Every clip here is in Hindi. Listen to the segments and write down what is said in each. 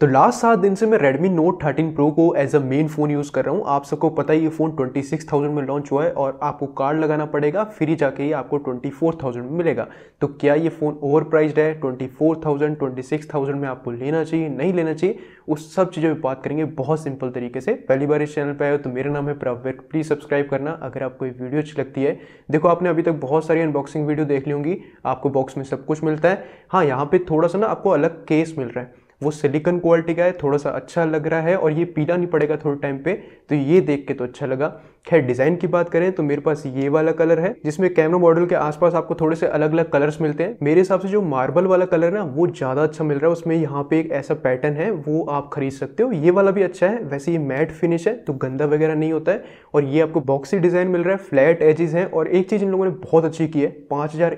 तो लास्ट सात दिन से मैं Redmi Note 13 Pro को as a main phone use कर रहा हूँ आप सबको पता ही ये फ़ोन 26,000 में लॉन्च हुआ है और आपको कार्ड लगाना पड़ेगा फिर ही जाके ही आपको 24,000 में मिलेगा तो क्या ये फ़ोन ओवर प्राइज्ड है 24,000 26,000 में आपको लेना चाहिए नहीं लेना चाहिए उस सब चीज़ों पर बात करेंगे बहुत सिंपल तरीके से पहली बार इस चैनल पर आए हो तो मेरा नाम है प्रवेक प्लीज़ सब्सक्राइब करना अगर आपको ये वीडियो अच्छी लगती है देखो आपने अभी तक बहुत सारी अनबॉक्सिंग वीडियो देख ली होंगी आपको बॉक्स में सब कुछ मिलता है हाँ यहाँ पर थोड़ा सा ना आपको अलग केस मिल रहा है वो सिलिकन क्वालिटी का है थोड़ा सा अच्छा लग रहा है और ये पीला नहीं पड़ेगा थोड़े टाइम पे तो ये देख के तो अच्छा लगा खैर डिज़ाइन की बात करें तो मेरे पास ये वाला कलर है जिसमें कैमरा मॉडल के आसपास आपको थोड़े से अलग अलग कलर्स मिलते हैं मेरे हिसाब से जो मार्बल वाला कलर ना वो ज़्यादा अच्छा मिल रहा है उसमें यहाँ पे एक ऐसा पैटर्न है वो आप खरीद सकते हो ये वाला भी अच्छा है वैसे ये मैट फिनिश है तो गंदा वगैरह नहीं होता है और ये आपको बॉक्सी डिज़ाइन मिल रहा है फ्लैट एजेस है और एक चीज़ इन लोगों ने बहुत अच्छी की है पाँच हज़ार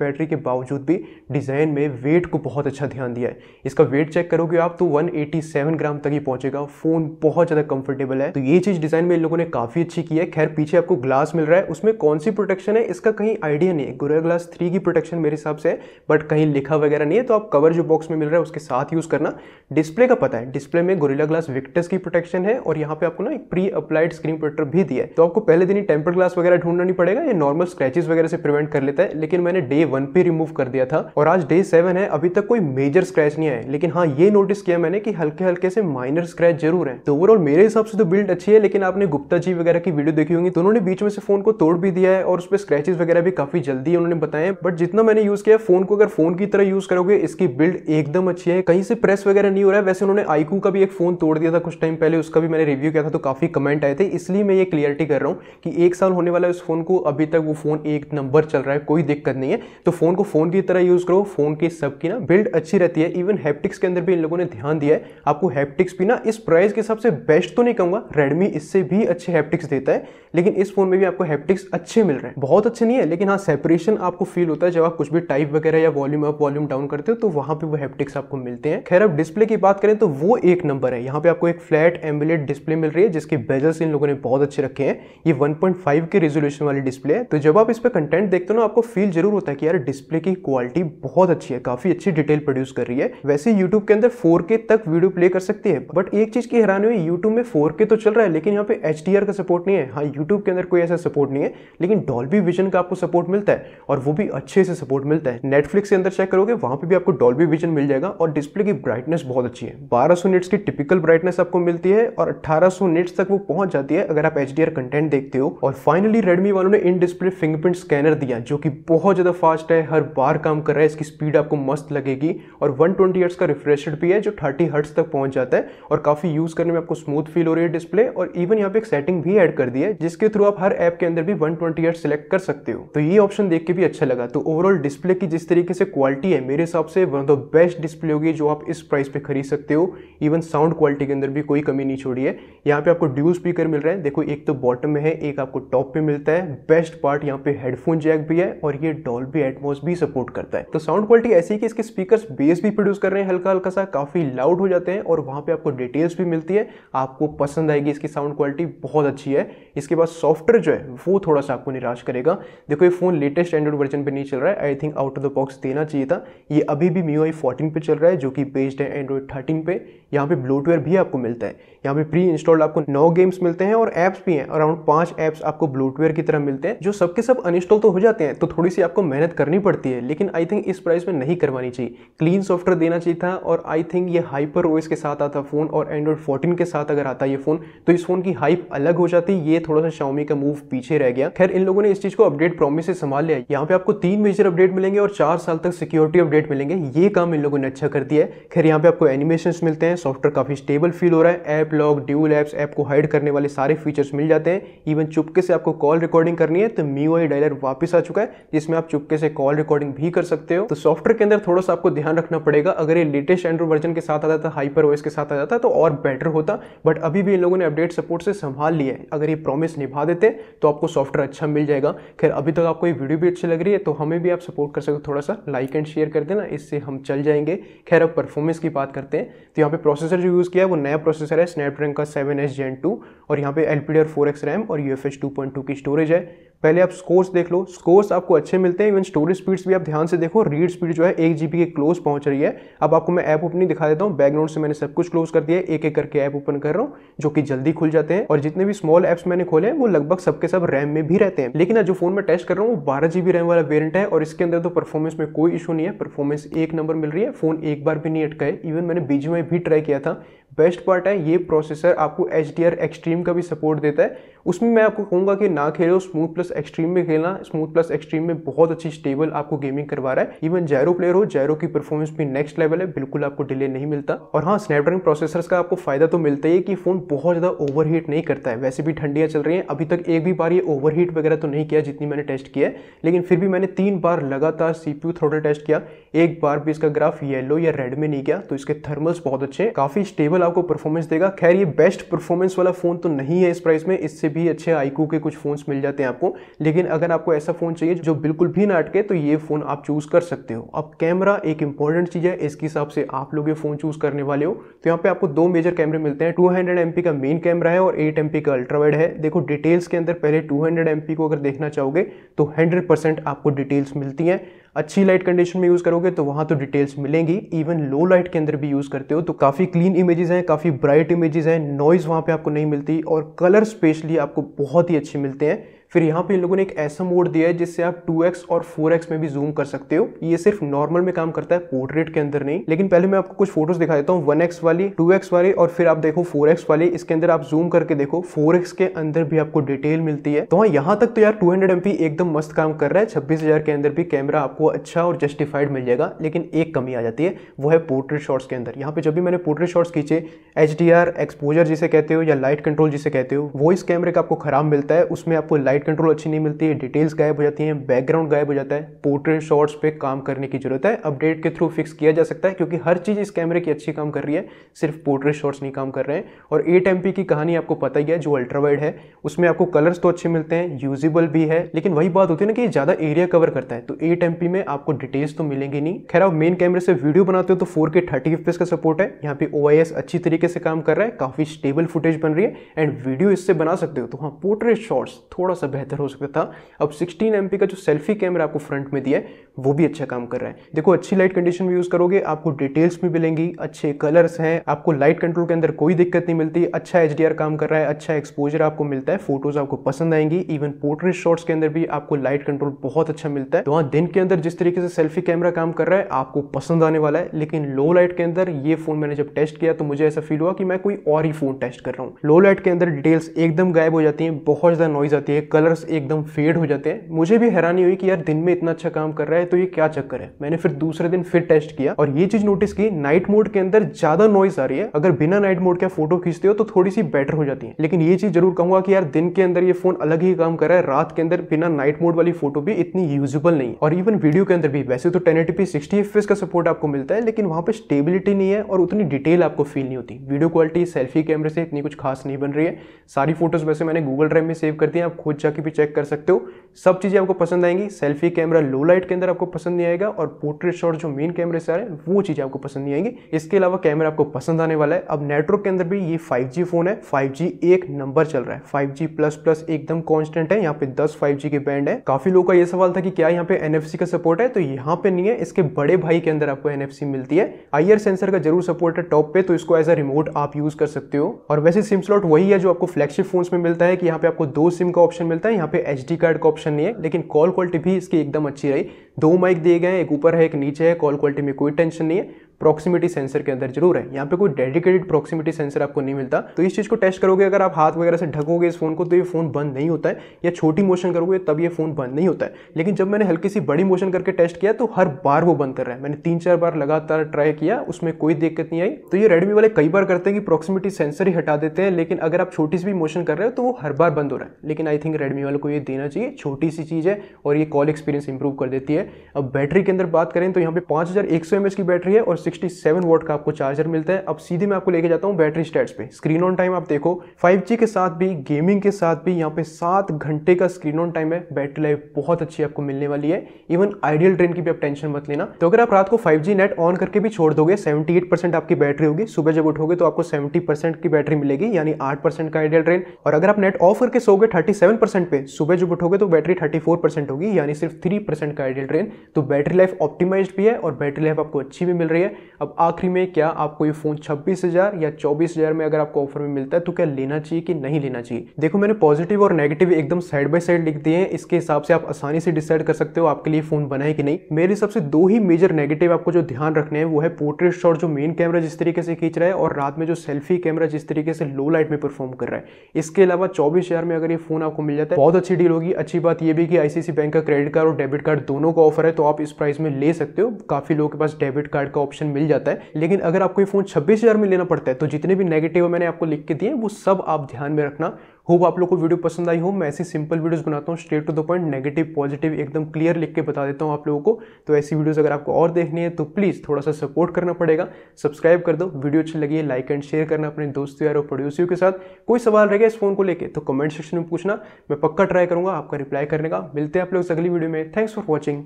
बैटरी के बावजूद भी डिज़ाइन में वेट को बहुत अच्छा ध्यान दिया है इसका वेट चेक करोगे आप तो वन ग्राम तक ही पहुंचेगा फ़ोन बहुत ज़्यादा कंफर्टेबल है तो ये चीज़ डिज़ाइन में इन लोगों ने काफ़ी पीछे की है खैर पीछे आपको ग्लास मिल रहा है उसमें कौन सी प्रोटेक्शन है इसका कहीं आइडिया नहीं है गोरा ग्लास थ्री की प्रोटेक्शन मेरे हिसाब से बट कहीं लिखा वगैरह नहीं है तो आप कवर जो बॉक्स में मिल रहा है उसके साथ यूज़ करना डिस्प्ले का पता है डिस्प्ले में गोरिला ग्लास विक्टस की प्रोटेक्शन है और यहाँ पे आपको ना एक प्री अप्लाइड स्क्रीन प्रोटेक्टर भी दिया है तो आपको पहले दिन ही टेम्पर ग्लास वगैरह ढूंढना नहीं पड़ेगा ये नॉर्मल स्क्रैचेस वगैरह से प्रिवेंट कर लेता है लेकिन मैंने डे वन पे रिमूव कर दिया था और आज डे सेवन है अभी तक कोई मेजर स्क्रैच नहीं आए लेकिन हाँ ये नोटिस किया मैंने कि हल्के हल्के से माइनर स्क्रैच जरूर है तो ओवरऑल मेरे हिसाब से तो बिल्ड अच्छी है लेकिन आपने गुप्ता जी वगैरह की वीडियो देखी होंगी तो उन्होंने बीच में से फोन को तोड़ भी दिया है और उस पर स्क्रैचेस वगैरह भी काफी जल्दी उन्होंने बताया बट जितना मैंने यूज किया फोन को अगर फोन की तरह यूज करोगे इसकी बिल्ड एकदम अच्छी है कहीं से प्रेस वगैरह नहीं हो रहा है वैसे उन्होंने आईकू का भी एक फोन तोड़ दिया था कुछ टाइम पहले उसका भी मैंने रिव्यू किया था तो काफी कमेंट आए थे इसलिए मैं ये क्लियरिटी कर रहा हूँ कि एक साल होने वाला है उस फोन को अभी तक वो फोन एक नंबर चल रहा है कोई दिक्कत नहीं है तो फोन को फोन की तरह यूज करो फोन की सबकी ना बिल्ड अच्छी रहती है इवन हैप्टिक्स के अंदर भी इन लोगों ने ध्यान दिया है आपको हैप्टिक्स भी ना इस प्राइस के हिसाब से बेस्ट तो नहीं कहूंगा रेडमी इससे भी अच्छे हैप्टिक्स देता है लेकिन इस फोन में भी आपको हैप्टिक्स अच्छे मिल रहे हैं बहुत अच्छे नहीं है लेकिन हाँ सेपरेशन आपको फील होता है जब आप कुछ भी टाइप वगैरह या वॉल्यूम अप वॉल्यूम डाउन करते हो तो वहाँ पे वो हैप्टिक्स आपको मिलते हैं खैर अब डिस्प्ले की बात करें तो वो एक नंबर है यहाँ पे आपको एक फ्लैट एम्बुलेट डिस्प्ले मिल रही है जिसके बेजल्स इन लोगों ने बहुत अच्छे रखे हैं ये वन के रेजोल्यूशन वाली डिस्प्ले है तो जब आप इस पर कंटेंट देखते हो ना आपको फील जरूर होता है कि यार डिस्प्ले की क्वालिटी बहुत अच्छी है काफी अच्छी डिटेल प्रोड्यूस कर रही है वैसे यूट्यूब के अंदर फोर तक वीडियो प्ले कर सकती है बट एक चीज की हैरानी हुई यूट्यूब में फोर तो चल रहा है लेकिन यहाँ पे एच का सपोर्ट सपोर्ट नहीं है हाँ यूट्यूब के अंदर कोई ऐसा सपोर्ट नहीं है लेकिन डॉल्बी विजन का आपको सपोर्ट मिलता है और वो भी अच्छे से सपोर्ट मिलता है नेटफ्लिक्स के अंदर चेक करोगे वहाँ पर भी आपको डॉल्बी विजन मिल जाएगा और डिस्प्ले की ब्राइटनेस बहुत अच्छी है बारह सौ की टिपिकल ब्राइटनेस आपको मिलती है और अट्ठारह सौ तक वो पहुंच जाती है अगर आप एच कंटेंट देखते हो और फाइनली रेडमी वालों ने इन डिस्प्ले फिंगरप्रिंट स्कैनर दिया जो कि बहुत ज़्यादा फास्ट है हर बार काम कर रहा है इसकी स्पीड आपको मस्त लगेगी और वन ट्वेंटी का रिफ्रेश भी है जो थर्टी हर्ट्स तक पहुंच जाता है और काफ़ी यूज़ करने में आपको स्मूथ फील हो रही है डिस्प्ले और इवन यहाँ पे एक सेटिंग भी ऐड कर दिया है जिसके थ्रू आप हर ऐप के अंदर भी 120 ट्वेंटी सेलेक्ट कर सकते हो तो ये ऑप्शन देख के भी अच्छा लगा तो ओवरऑल डिस्प्ले की जिस तरीके से क्वालिटी है मेरे हिसाब से one of the best display होगी जो आप इस प्राइस पे खरीद सकते हो इवन साउंड क्वालिटी के अंदर भी कोई कमी नहीं छोड़ी है यहाँ पे आपको ड्यूल स्पीकर मिल रहे हैं देखो एक तो बॉटम में है एक आपको टॉप पे मिलता है बेस्ट पार्ट यहाँ पे हेडफोन जैक भी है और ये डॉल भी एटमोस भी सपोर्ट करता है तो साउंड क्वालिटी ऐसी कि इसके स्पीकर बेस भी प्रोड्यूस कर रहे हैं हल्का हल्का सा काफी लाउड हो जाते हैं और वहां पे आपको डिटेल्स भी मिलती है आपको पसंद आएगी इसकी साउंड क्वालिटी बहुत अच्छी है जी है इसके बाद सॉफ्टवेयर जो है वो थोड़ा सा आपको निराश करेगा देखो ये फ़ोन लेटेस्ट एंड्रॉइड वर्जन पे नहीं चल रहा है I think out of the box देना चाहिए था ये अभी भी मी आई फोर्टीन पर चल रहा है जो कि बेस्ड है एंड्रॉइड थर्टीन पे यहाँ पे ब्लूटवेयर भी आपको मिलता है यहाँ पे प्री इंस्टॉल्ड आपको नौ गेम्स मिलते हैं और एप्स भी हैं अराउंड पांच एप्स आपको ब्लूटवेयर की तरह मिलते हैं जो सबके सब अनइंस्टॉल तो हो जाते हैं तो थोड़ी सी आपको मेहनत करनी पड़ती है लेकिन आई थिंक इस प्राइस में नहीं करवानी चाहिए क्लीन सॉफ्टवेयर देना चाहिए था और आई थिंक ये हाइपर ओएस के साथ आता फ़ोन और एंड्रॉइड फोर्टीन के साथ अगर आता ये फ़ोन तो इस फ़ोन की हाइप अलग हो जाती जाती ये थोड़ा सा शाओमी का मूव पीछे रह गया खैर इन लोगों ने इस चीज को अपडेट प्रॉमिस से संभाल लिया यहाँ पे आपको तीन मेजर अपडेट मिलेंगे और चार साल तक सिक्योरिटी अपडेट मिलेंगे ये काम इन लोगों ने अच्छा कर दिया है खैर यहाँ पे आपको एनिमेशन मिलते हैं सॉफ्टवेयर काफी स्टेबल फील हो रहा है app lock dual apps app को हाइड करने वाले सारे फीचर्स मिल जाते हैं इवन चुपके से आपको कॉल रिकॉर्डिंग करनी है तो मी डायलर वापस आ चुका है जिसमें आप चुपके से कॉल रिकॉर्डिंग भी कर सकते हो तो सॉफ्टवेयर के अंदर थोड़ा सा आपको ध्यान रखना पड़ेगा अगर ये लेटेस्ट एंड्रॉइड वर्जन के साथ आ जाता हाइपर ओएस के साथ आ जाता तो और बेटर होता बट अभी भी इन लोगों ने अपडेट सपोर्ट से संभाल लिया है अगर ये प्रॉमिस निभा देते तो आपको सॉफ्टवेयर अच्छा मिल जाएगा खैर अभी तक आपको ये वीडियो भी अच्छी लग रही है तो हमें भी आप सपोर्ट कर सकते हो थोड़ा सा लाइक एंड शेयर कर देना इससे हम चल जाएंगे खैर अब परफॉर्मेंस की बात करते हैं तो यहाँ पे प्रोसेसर जो यूज़ किया है वो नया प्रोसेसर है स्नैपड्रैगन का सेवन एस जेन टू और यहाँ पे L P D four X RAM और U F S two point two की स्टोरेज है पहले आप स्कोर्स देख लो स्कोर्स आपको अच्छे मिलते हैं इवन स्टोरेज स्पीड्स भी आप ध्यान से देखो रीड स्पीड जो है एक जी के क्लोज पहुंच रही है अब आपको मैं ऐप ओपनिंग दिखा देता हूँ बैकग्राउंड से मैंने सब कुछ क्लोज कर दिया एक एक करके ऐप ओपन कर रहा हूँ जो कि जल्दी खुल जाते हैं और जितने भी स्मॉल ओवरऑल एप्स मैंने खोले हैं वो लगभग सबके सब रैम में भी रहते हैं लेकिन जो फोन मैं टेस्ट कर रहा हूँ वो बारह जीबी रैम वाला वेरियंट है और इसके अंदर तो परफॉर्मेंस में कोई इशू नहीं है परफॉर्मेंस एक नंबर मिल रही है फोन एक बार भी नहीं अटका है इवन मैंने बीच भी ट्राई किया था बेस्ट पार्ट है ये प्रोसेसर आपको एच डी आर एक्सट्रीम का भी सपोर्ट देता है उसमें मैं आपको कहूंगा कि ना खेलो स्मूथ प्लस एक्सट्रीम में खेलना स्मूथ प्लस एक्सट्रीम में बहुत अच्छी स्टेबल आपको गेमिंग करवा रहा है इवन जैरो प्लेयर हो जैरो की परफॉर्मेंस भी नेक्स्ट लेवल है बिल्कुल आपको डिले नहीं मिलता और हाँ स्नैपड्रैगन प्रोसेसर का आपको फायदा तो मिलता ही है कि फोन बहुत ज़्यादा ओवर नहीं करता है वैसे भी ठंडियाँ चल रही हैं अभी तक एक भी बार ये ओवर वगैरह तो नहीं किया जितनी मैंने टेस्ट किया है लेकिन फिर भी मैंने तीन बार लगातार सी पी थ्रोटल टेस्ट किया एक बार भी इसका ग्राफ येलो या रेड में नहीं किया तो इसके थर्मल्स बहुत अच्छे काफ़ी स्टेबल आपको परफॉर्मेंस देगा खैर ये बेस्ट परफॉर्मेंस वाला फ़ोन तो नहीं है इस प्राइस में इससे भी अच्छे आईकू के कुछ फ़ोन्स मिल जाते हैं आपको लेकिन अगर आपको ऐसा फ़ोन चाहिए जो बिल्कुल भी ना अटके तो ये फ़ोन आप चूज़ कर सकते हो अब कैमरा एक इंपॉर्टेंट चीज़ है इसके हिसाब से आप लोग ये फ़ोन चूज़ करने वाले हो तो यहाँ पे आपको दो मेजर कैमरे मिलते हैं टू हंड्रेड का मेन कैमरा है और एट का अल्ट्रा वाइड है देखो डिटेल्स के अंदर पहले टू हंड्रेड को अगर देखना चाहोगे तो हंड्रेड आपको डिटेल्स मिलती हैं अच्छी लाइट कंडीशन में यूज़ करोगे तो वहाँ तो डिटेल्स मिलेंगी इवन लो लाइट के अंदर भी यूज़ करते हो तो काफ़ी क्लीन इमेजेस हैं काफ़ी ब्राइट इमेजेस हैं नॉइज़ वहाँ पे आपको नहीं मिलती और कलर स्पेशली आपको बहुत ही अच्छे मिलते हैं फिर यहाँ पे इन लोगों ने एक ऐसा मोड दिया है जिससे आप 2x और 4x में भी जूम कर सकते हो ये सिर्फ नॉर्मल में काम करता है पोर्ट्रेट के अंदर नहीं लेकिन पहले मैं आपको कुछ फोटोज दिखा देता हूँ 1x वाली 2x वाली और फिर आप देखो 4x वाली इसके अंदर आप जूम करके देखो 4x के अंदर भी आपको डिटेल मिलती है तो हाँ यहाँ तक तो यार टू हंड्रेड एकदम मस्त काम कर रहा है छब्बीस के अंदर भी कैमरा आपको अच्छा और जस्टिफाइड मिल जाएगा लेकिन एक कमी आ जाती है वो है पोर्ट्रेट शॉर्ट्स के अंदर यहाँ पे जब भी मैंने पोर्ट्रेट शॉर्ट्स खींचे एच एक्सपोजर जिसे कहते हो या लाइट कंट्रोल जिसे कहते हो वो इस कैमरे का आपको खराब मिलता है उसमें आपको लाइट लाइट कंट्रोल अच्छी नहीं मिलती है डिटेल्स गायब हो जाती हैं बैकग्राउंड गायब हो जाता है पोर्ट्रेट शॉट्स पे काम करने की जरूरत है अपडेट के थ्रू फिक्स किया जा सकता है क्योंकि हर चीज़ इस कैमरे की अच्छी काम कर रही है सिर्फ पोर्ट्रेट शॉट्स नहीं काम कर रहे हैं और एट एम की कहानी आपको पता ही है जो अल्ट्रावाइड है उसमें आपको कलर्स तो अच्छे मिलते हैं यूजेबल भी है लेकिन वही बात होती है ना कि ज़्यादा एरिया कवर करता है तो एट में आपको डिटेल्स तो मिलेंगे नहीं खैर आप मेन कैमरे से वीडियो बनाते हो तो फोर के थर्टी का सपोर्ट है यहाँ पे ओ अच्छी तरीके से काम कर रहा है काफ़ी स्टेबल फुटेज बन रही है एंड वीडियो इससे बना सकते हो तो हाँ पोर्ट्रेट शॉट्स थोड़ा सा बेहतर हो सकता था अब सिक्सटीन एम का जो सेल्फी कैमरा आपको फ्रंट में दिया है वो भी अच्छा काम कर रहा है देखो अच्छी लाइट कंडीशन में यूज़ करोगे आपको डिटेल्स भी मिलेंगी अच्छे कलर्स हैं आपको लाइट कंट्रोल के अंदर कोई दिक्कत नहीं मिलती अच्छा एच काम कर रहा है अच्छा एक्सपोजर आपको मिलता है फोटोज आपको पसंद आएंगी इवन पोर्ट्रेट शॉट्स के अंदर भी आपको लाइट कंट्रोल बहुत अच्छा मिलता है तो हाँ दिन के अंदर जिस तरीके से सेल्फी कैमरा काम कर रहा है आपको पसंद आने वाला है लेकिन लो लाइट के अंदर ये फोन मैंने जब टेस्ट किया तो मुझे ऐसा फील हुआ कि मैं कोई और ही फोन टेस्ट कर रहा हूँ लो लाइट के अंदर डिटेल्स एकदम गायब हो जाती है बहुत ज़्यादा नॉइज आती है कलर्स एकदम फेड हो जाते हैं मुझे भी हैरानी हुई कि यार दिन में इतना अच्छा काम कर रहा है तो ये क्या चक्कर है मैंने फिर दूसरे दिन फिर टेस्ट किया और ये चीज नोटिस की नाइट मोड के अंदर ज्यादा नॉइस आ रही है अगर बिना नाइट मोड के फोटो खींचते हो तो थोड़ी सी बेटर हो जाती है लेकिन ये चीज जरूर कहूंगा कि यार दिन के अंदर ये फोन अलग ही काम कर रहा है रात के अंदर बिना नाइट मोड वाली फोटो भी इतनी यूजेबल नहीं और इवन वीडियो के अंदर भी वैसे तो टेन एटीपी सिक्सटी एफ का सपोर्ट आपको मिलता है लेकिन वहां पर स्टेबिलिटी नहीं है और उतनी डिटेल आपको फील नहीं होती वीडियो क्वालिटी सेल्फी कैमरे से इतनी कुछ खास नहीं बन रही है सारी फोटोज वैसे मैंने गूगल ड्राइव में सेव कर दी आप खुद जाके भी चेक कर सकते हो सब चीज़ें आपको पसंद आएंगी सेल्फी कैमरा लो लाइट के अंदर आपको पसंद नहीं आएगा और पोर्ट्रेट शॉट जो मेन कैमरे से आ रहे हैं वो चीज़ें आपको पसंद नहीं आएंगी इसके अलावा कैमरा आपको पसंद आने वाला है अब नेटवर्क के अंदर भी ये 5G फ़ोन है 5G एक नंबर चल रहा है 5G प्लस प्लस एकदम कॉन्स्टेंट है यहाँ पे दस फाइव के बैंड है काफ़ी लोगों का ये सवाल था कि क्या यहाँ पे एन का सपोर्ट है तो यहाँ पे नहीं है इसके बड़े भाई के अंदर आपको एन मिलती है आई सेंसर का जरूर सपोर्ट है टॉप पे तो इसको एज अ रिमोट आप यूज़ कर सकते हो और वैसे सिम स्लॉट वही है जो आपको फ्लैगशिप फोन्स में मिलता है कि यहाँ पे आपको दो सिम का ऑप्शन मिलता है यहाँ पे एच कार्ड का ऑप्शन नहीं है लेकिन कॉल क्वालिटी भी इसकी एकदम अच्छी रही दो माइक दिए गए एक ऊपर है एक नीचे है कॉल क्वालिटी में कोई टेंशन नहीं है प्रॉक्सिमिटी सेंसर के अंदर जरूर है यहाँ पे कोई डेडिकेटेड प्रॉक्सिमिटी सेंसर आपको नहीं मिलता तो इस चीज़ को टेस्ट करोगे अगर आप हाथ वगैरह से ढकोगे इस फोन को तो ये फोन बंद नहीं होता है या छोटी मोशन करोगे तब ये फोन बंद नहीं होता है लेकिन जब मैंने हल्की सी बड़ी मोशन करके टेस्ट किया तो हर बार वो बंद कर रहा है मैंने तीन चार बार लगातार ट्राई किया उसमें कोई दिक्कत नहीं आई तो ये रेडमी वाले कई बार करते हैं कि प्रॉक्सिमिटी सेंसर ही हटा देते हैं लेकिन अगर आप छोटी सी भी मोशन कर रहे हो तो वो हर बार बंद हो रहा है लेकिन आई थिंक रेडमी वाले को ये देना चाहिए छोटी सी चीज़ है और ये कॉल एक्सपीरियंस इंप्रूव कर देती है अब बैटरी के अंदर बात करें तो यहाँ पे पाँच हज़ार की बैटरी है और सेवन वोट का आपको चार्जर मिलता है अब सीधे मैं आपको लेके जाता हूँ बैटरी स्टेट्स पे स्क्रीन ऑन टाइम आप देखो 5G के साथ भी गेमिंग के साथ भी यहाँ पे सात घंटे का स्क्रीन ऑन टाइम है बैटरी लाइफ बहुत अच्छी आपको मिलने वाली है इवन आइडियल ट्रेन की भी आप टेंशन मत लेना तो अगर आप रात को 5G नेट ऑन करके भी छोड़ दोगे 78% आपकी बैटरी होगी सुबह जब उठोगे तो आपको 70% की बैटरी मिलेगी यानी 8% का आइडियल ट्रेन और अगर आप नेट ऑफ करके सोगे 37% पे सुबह जब उठोगे तो बैटरी 34% होगी यानी सिर्फ 3% का आइडियल ट्रेन तो बैटरी लाइफ ऑप्टिमाइज्ड भी है और बैटरी लाइफ आपको अच्छी भी मिल रही है अब आखिरी में क्या आपको ये फ़ोन छब्बीस हज़ार या चौबीस हज़ार में अगर आपको ऑफर में मिलता है तो क्या लेना चाहिए कि नहीं लेना चाहिए देखो मैंने पॉजिटिव और नेगेटिव एकदम साइड बाई साइड लिख दिए हैं इसके हिसाब से आप आसानी से डिसाइड कर सकते हो आपके लिए फ़ोन बना है कि नहीं मेरे हिसाब से दो ही मेजर नेगेटिव आपको जो ध्यान रखने हैं वो है पोर्ट्रेट शॉट जो मेन कैमरा जिस तरीके से खींच रहा है और रात में जो सेल्फी कैमरा जिस तरीके से लो लाइट में परफॉर्म कर रहा है इसके अलावा चौबीस में अगर ये फ़ोन आपको मिल जाता है बहुत अच्छी डील होगी अच्छी बात यह भी कि आईसीसी बैंक का क्रेडिट कार्ड और डेबिट कार्ड दोनों का ऑफर है तो आप इस प्राइस में ले सकते हो काफ़ी लोगों के पास डेबिट कार्ड का ऑप्शन ऑप्शन मिल जाता है लेकिन अगर आपको ये फ़ोन छब्बीस हज़ार में लेना पड़ता है तो जितने भी नेगेटिव मैंने आपको लिख के दिए वो सब आप ध्यान में रखना होप आप लोग को वीडियो पसंद आई हो मैं ऐसी सिंपल वीडियोस बनाता हूँ straight to the point negative positive एकदम क्लियर लिख के बता देता हूँ आप लोगों को तो ऐसी वीडियोस अगर आपको और देखनी है तो प्लीज़ थोड़ा सा सपोर्ट करना पड़ेगा सब्सक्राइब कर दो वीडियो अच्छी लगी है लाइक एंड शेयर करना अपने दोस्तों यार और पड़ोसियों के साथ कोई सवाल रहेगा इस फोन को लेकर तो कमेंट सेक्शन में पूछना मैं पक्का ट्राई करूँगा आपका रिप्लाई करने का मिलते हैं आप लोग अगली वीडियो में thanks for watching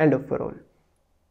and off for all